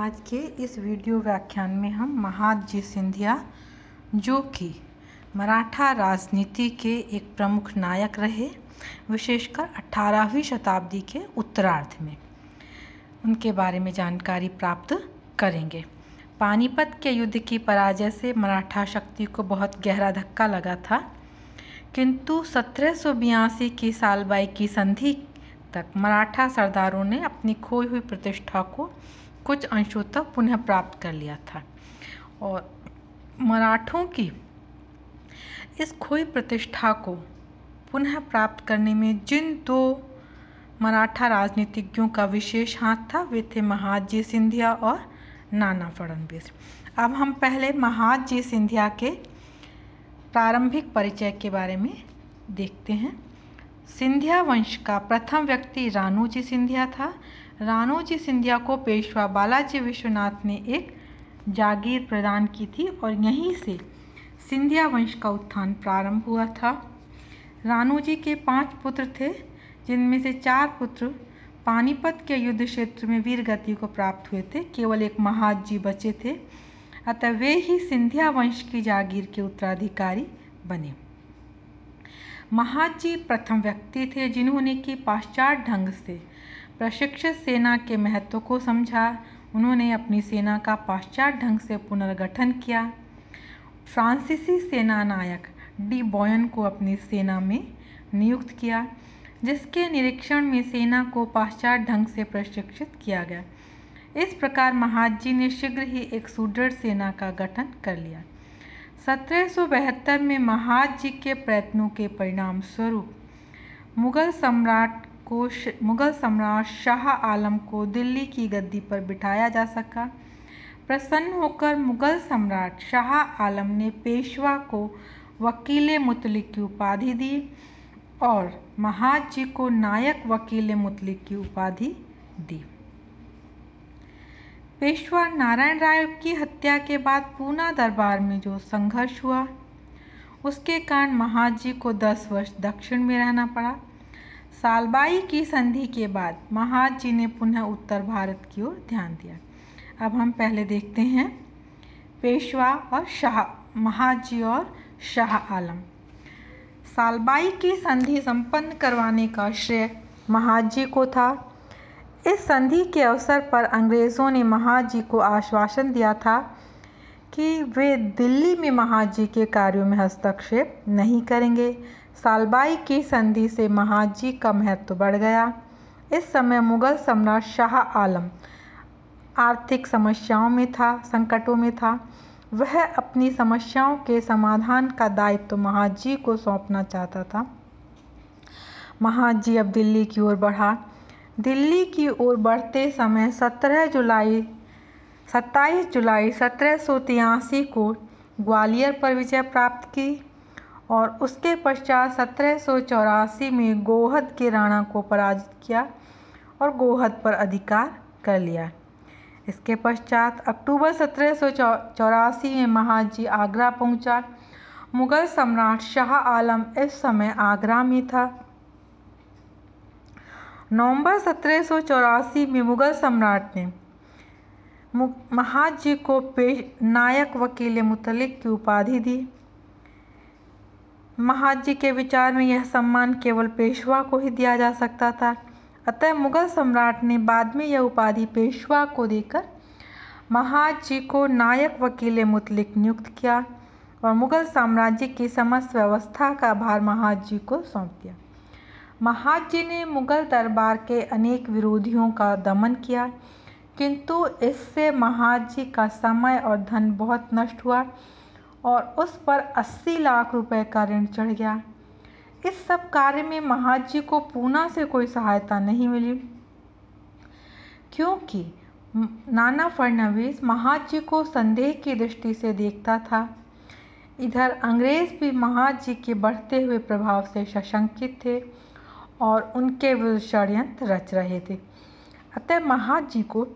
आज के इस वीडियो व्याख्यान में हम महादजी सिंधिया जो कि मराठा राजनीति के एक प्रमुख नायक रहे विशेषकर 18वीं शताब्दी के उत्तरार्ध में उनके बारे में जानकारी प्राप्त करेंगे पानीपत के युद्ध की पराजय से मराठा शक्ति को बहुत गहरा धक्का लगा था किंतु सत्रह की सालबाई की संधि तक मराठा सरदारों ने अपनी खोई हुई प्रतिष्ठा को कुछ अंशों तक पुनः प्राप्त कर लिया था और मराठों की इस खोई प्रतिष्ठा को पुनः प्राप्त करने में जिन दो मराठा राजनीतिज्ञों का विशेष हाथ था वे थे महाजी सिंधिया और नाना फडणवीस अब हम पहले महाजी सिंधिया के प्रारंभिक परिचय के बारे में देखते हैं सिंधिया वंश का प्रथम व्यक्ति रानू जी सिंधिया था रानोजी सिंधिया को पेशवा बालाजी विश्वनाथ ने एक जागीर प्रदान की थी और यहीं से सिंधिया वंश का उत्थान प्रारंभ हुआ था रानोजी के पांच पुत्र थे जिनमें से चार पुत्र पानीपत के युद्ध क्षेत्र में वीर गति को प्राप्त हुए थे केवल एक महाजी जी बचे थे अतः वे ही सिंधिया वंश की जागीर के उत्तराधिकारी बने महाज जी प्रथम व्यक्ति थे जिन्होंने कि पाश्चात्य ढंग से प्रशिक्षित सेना के महत्व को समझा उन्होंने अपनी सेना का पाश्चात्य ढंग से पुनर्गठन किया फ्रांसीसी सेना नायक डी बॉयन को अपनी सेना में नियुक्त किया जिसके निरीक्षण में सेना को पाश्चात्य ढंग से प्रशिक्षित किया गया इस प्रकार महाजी ने शीघ्र ही एक सुदृढ़ सेना का गठन कर लिया सत्रह में महाज जी के प्रयत्नों के परिणाम स्वरूप मुगल सम्राट को मुग़ल सम्राट शाह आलम को दिल्ली की गद्दी पर बिठाया जा सका प्रसन्न होकर मुग़ल सम्राट शाह आलम ने पेशवा को वकील मुतलिक की उपाधि दी और महाज जी को नायक वकील मुतलिक की उपाधि दी पेशवा नारायण राय की हत्या के बाद पूना दरबार में जो संघर्ष हुआ उसके कारण महाजी को दस वर्ष दक्षिण में रहना पड़ा सालबाई की संधि के बाद महाजी जी ने पुनः उत्तर भारत की ओर ध्यान दिया अब हम पहले देखते हैं पेशवा और शाह महाजी जी और शाह आलम सालबाई की संधि संपन्न करवाने का श्रेय महाजी को था इस संधि के अवसर पर अंग्रेज़ों ने महाजी को आश्वासन दिया था कि वे दिल्ली में महाजी के कार्यों में हस्तक्षेप नहीं करेंगे सालबाई की संधि से महाजी का महत्व बढ़ गया इस समय मुगल सम्राट शाह आलम आर्थिक समस्याओं में था संकटों में था वह अपनी समस्याओं के समाधान का दायित्व तो महाजी को सौंपना चाहता था महाजी अब दिल्ली की ओर बढ़ा दिल्ली की ओर बढ़ते समय 17 जुलाई 27 जुलाई सत्रह को ग्वालियर पर विजय प्राप्त की और उसके पश्चात सत्रह में गोहद के राणा को पराजित किया और गोहद पर अधिकार कर लिया इसके पश्चात अक्टूबर सत्रह में महाजी आगरा पहुंचा मुग़ल सम्राट शाह आलम इस समय आगरा में था नवंबर सत्रह में मुग़ल सम्राट ने महाजी को पेश नायक वकील मुतलिक की उपाधि दी महाजी के विचार में यह सम्मान केवल पेशवा को ही दिया जा सकता था अतः मुगल सम्राट ने बाद में यह उपाधि पेशवा को देकर महाजी को नायक वकील मुतलिक नियुक्त किया और मुगल साम्राज्य की समस्त व्यवस्था का भार महाज जी को सौंप दिया महाज जी ने मुगल दरबार के अनेक विरोधियों का दमन किया किंतु इससे महाज जी का समय और धन बहुत नष्ट हुआ और उस पर अस्सी लाख रुपए का ऋण चढ़ गया इस सब कार्य में महाजी जी को पूना से कोई सहायता नहीं मिली क्योंकि नाना फडणवीस महाजी जी को संदेह की दृष्टि से देखता था इधर अंग्रेज भी महाजी जी के बढ़ते हुए प्रभाव से सशंकित थे और उनके विरुद्ध षडयंत्र रच रहे थे अतः महाज जी को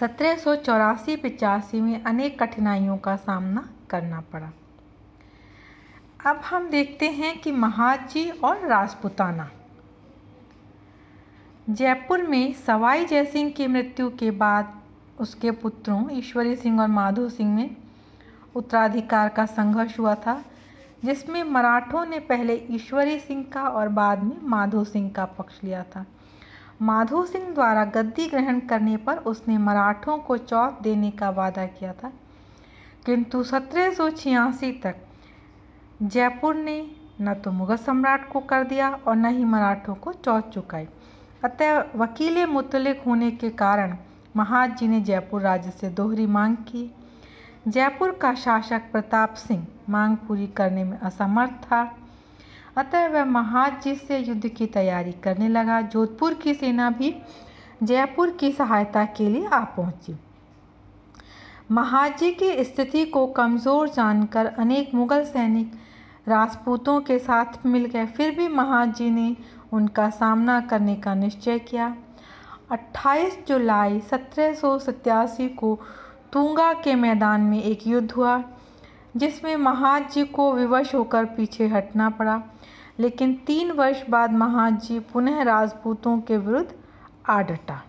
सत्रह सौ चौरासी पिचासी में अनेक कठिनाइयों का सामना करना पड़ा अब हम देखते हैं कि महाजी और राजपुताना जयपुर में सवाई जयसिंह की मृत्यु के बाद उसके पुत्रों ईश्वरी सिंह और माधो सिंह में उत्तराधिकार का संघर्ष हुआ था जिसमें मराठों ने पहले ईश्वरी सिंह का और बाद में माधो सिंह का पक्ष लिया था माधो सिंह द्वारा गद्दी ग्रहण करने पर उसने मराठों को चौथ देने का वादा किया था किंतु सत्रह तक जयपुर ने न तो मुगल सम्राट को कर दिया और न ही मराठों को चौथ चुकाई अतः वकीले मुतलिक होने के कारण महाज जी ने जयपुर राज्य से दोहरी मांग की जयपुर का शासक प्रताप सिंह मांग पूरी करने में असमर्थ था अतः वह महाजी से युद्ध की तैयारी करने लगा जोधपुर की सेना भी जयपुर की सहायता के लिए आ पहुंची महाजी की स्थिति को कमज़ोर जानकर अनेक मुगल सैनिक राजपूतों के साथ मिल गए फिर भी महाजी ने उनका सामना करने का निश्चय किया 28 जुलाई सत्रह को तुंगा के मैदान में एक युद्ध हुआ जिसमें महाजी को विवश होकर पीछे हटना पड़ा लेकिन तीन वर्ष बाद महाजी पुनः राजपूतों के विरुद्ध आ डटा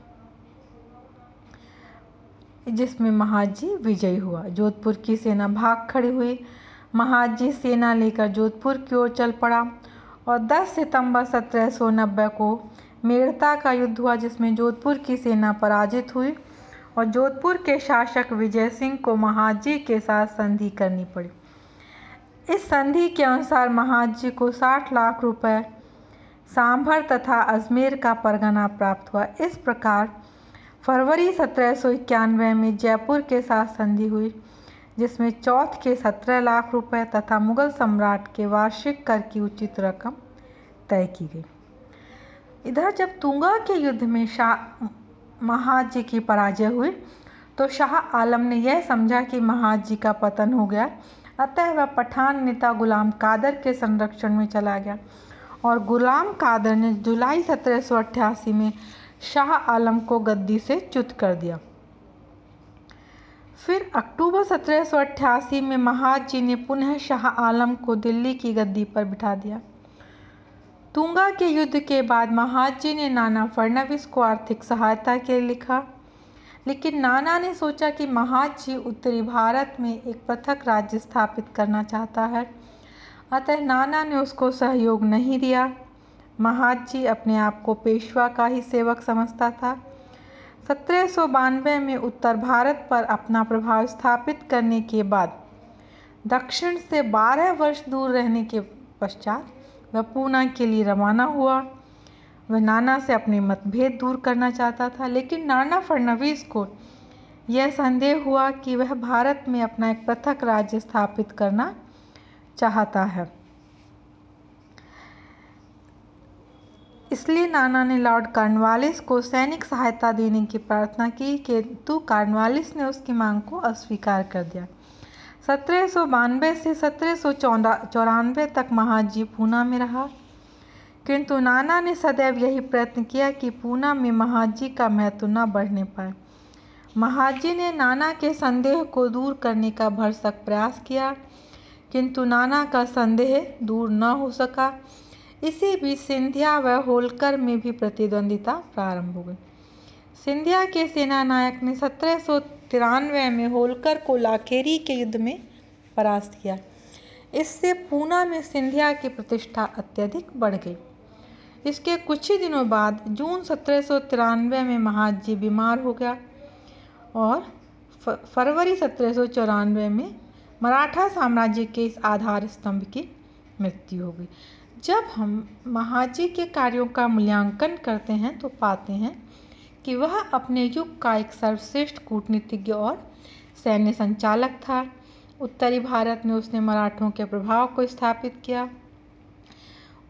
जिसमें महाजी विजयी हुआ जोधपुर की सेना भाग खड़ी हुई महाजी सेना लेकर जोधपुर की ओर चल पड़ा और 10 सितंबर 1790 को मेड़ता का युद्ध हुआ जिसमें जोधपुर की सेना पराजित हुई और जोधपुर के शासक विजय सिंह को महाजी के साथ संधि करनी पड़ी इस संधि के अनुसार महाज जी को साठ लाख रुपए सांभर तथा अजमेर का परगना प्राप्त हुआ इस प्रकार फरवरी सत्रह सौ इक्यानवे में जयपुर के साथ संधि हुई जिसमें चौथ के सत्रह लाख रुपए तथा मुगल सम्राट के वार्षिक कर की उचित रकम तय की गई इधर जब तुंगा के युद्ध में शाह महाज जी की पराजय हुई तो शाह आलम ने यह समझा कि महाज जी का पतन हो गया अतः वह पठान नेता गुलाम कादर के संरक्षण में चला गया और गुलाम कादर ने जुलाई सत्रह में शाह आलम को गद्दी से च्युत कर दिया फिर अक्टूबर सत्रह में महाजी ने पुनः शाह आलम को दिल्ली की गद्दी पर बिठा दिया तुंगा के युद्ध के बाद महाजी ने नाना फडनवीस को आर्थिक सहायता के लिए लिखा लेकिन नाना ने सोचा कि महाज जी उत्तरी भारत में एक पृथक राज्य स्थापित करना चाहता है अतः नाना ने उसको सहयोग नहीं दिया महाज जी अपने आप को पेशवा का ही सेवक समझता था सत्रह सौ में उत्तर भारत पर अपना प्रभाव स्थापित करने के बाद दक्षिण से बारह वर्ष दूर रहने के पश्चात वह पूना के लिए रवाना हुआ वह नाना से अपने मतभेद दूर करना चाहता था लेकिन नाना फडनवीस को यह संदेह हुआ कि वह भारत में अपना एक पृथक राज्य स्थापित करना चाहता है इसलिए नाना ने लॉर्ड कार्नवालिस को सैनिक सहायता देने की प्रार्थना की किंतु कार्नवालिस ने उसकी मांग को अस्वीकार कर दिया सत्रह से सत्रह सौ तक महाजी पूना में रहा किंतु नाना ने सदैव यही प्रयत्न किया कि पूना में महाजी का महत्व न बढ़ने पाए महाजी ने नाना के संदेह को दूर करने का भरसक प्रयास किया किंतु नाना का संदेह दूर न हो सका इसी बीच सिंधिया व होलकर में भी प्रतिद्वंदिता प्रारंभ हो गई सिंधिया के सेना नायक ने सत्रह में होलकर को लाखेरी के युद्ध में परास्त किया इससे पूना में सिंधिया की प्रतिष्ठा अत्यधिक बढ़ गई इसके कुछ ही दिनों बाद जून सत्रह में महाजी बीमार हो गया और फरवरी सत्रह में मराठा साम्राज्य के इस आधार स्तंभ की मृत्यु हो गई जब हम महाजी के कार्यों का मूल्यांकन करते हैं तो पाते हैं कि वह अपने युग का एक सर्वश्रेष्ठ कूटनीतिज्ञ और सैन्य संचालक था उत्तरी भारत में उसने मराठों के प्रभाव को स्थापित किया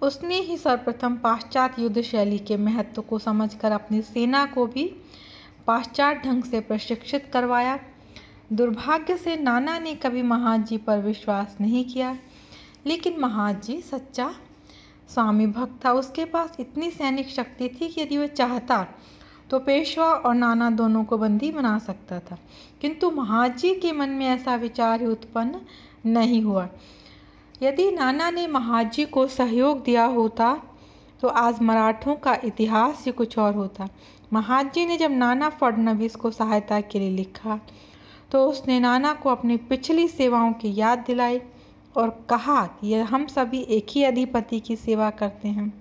उसने ही सर्वप्रथम पाश्चात्य युद्ध शैली के महत्व को समझकर अपनी सेना को भी पाश्चात्य ढंग से प्रशिक्षित करवाया दुर्भाग्य से नाना ने कभी महाज जी पर विश्वास नहीं किया लेकिन महाज जी सच्चा स्वामी भक्त था उसके पास इतनी सैनिक शक्ति थी कि यदि वह चाहता तो पेशवा और नाना दोनों को बंदी बना सकता था किंतु महाजी के मन में ऐसा विचार ही उत्पन्न नहीं हुआ यदि नाना ने महाजी को सहयोग दिया होता तो आज मराठों का इतिहास ही कुछ और होता महाजी ने जब नाना फडनवीस को सहायता के लिए लिखा तो उसने नाना को अपनी पिछली सेवाओं की याद दिलाई और कहा कि हम सभी एक ही अधिपति की सेवा करते हैं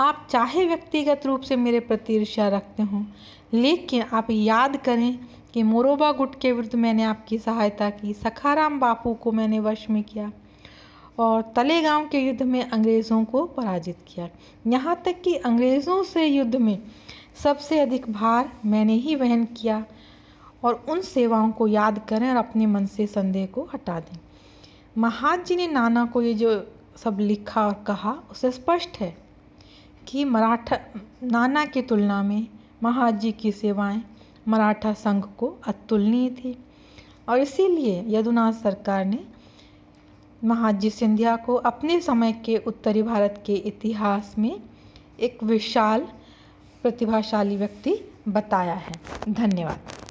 आप चाहे व्यक्तिगत रूप से मेरे प्रति ईर्ष्या रखते हों लेकिन आप याद करें कि मोरोबा गुट के विरुद्ध मैंने आपकी सहायता की सखाराम बापू को मैंने वश में किया और तलेगांव के युद्ध में अंग्रेज़ों को पराजित किया यहाँ तक कि अंग्रेज़ों से युद्ध में सबसे अधिक भार मैंने ही वहन किया और उन सेवाओं को याद करें और अपने मन से संदेह को हटा दें महाज जी ने नाना को ये जो सब लिखा और कहा उसे स्पष्ट है कि मराठा नाना की तुलना में महाज जी की सेवाएं मराठा संघ को अतुलनीय थी और इसीलिए यदुनाथ सरकार ने महाजी सिंधिया को अपने समय के उत्तरी भारत के इतिहास में एक विशाल प्रतिभाशाली व्यक्ति बताया है धन्यवाद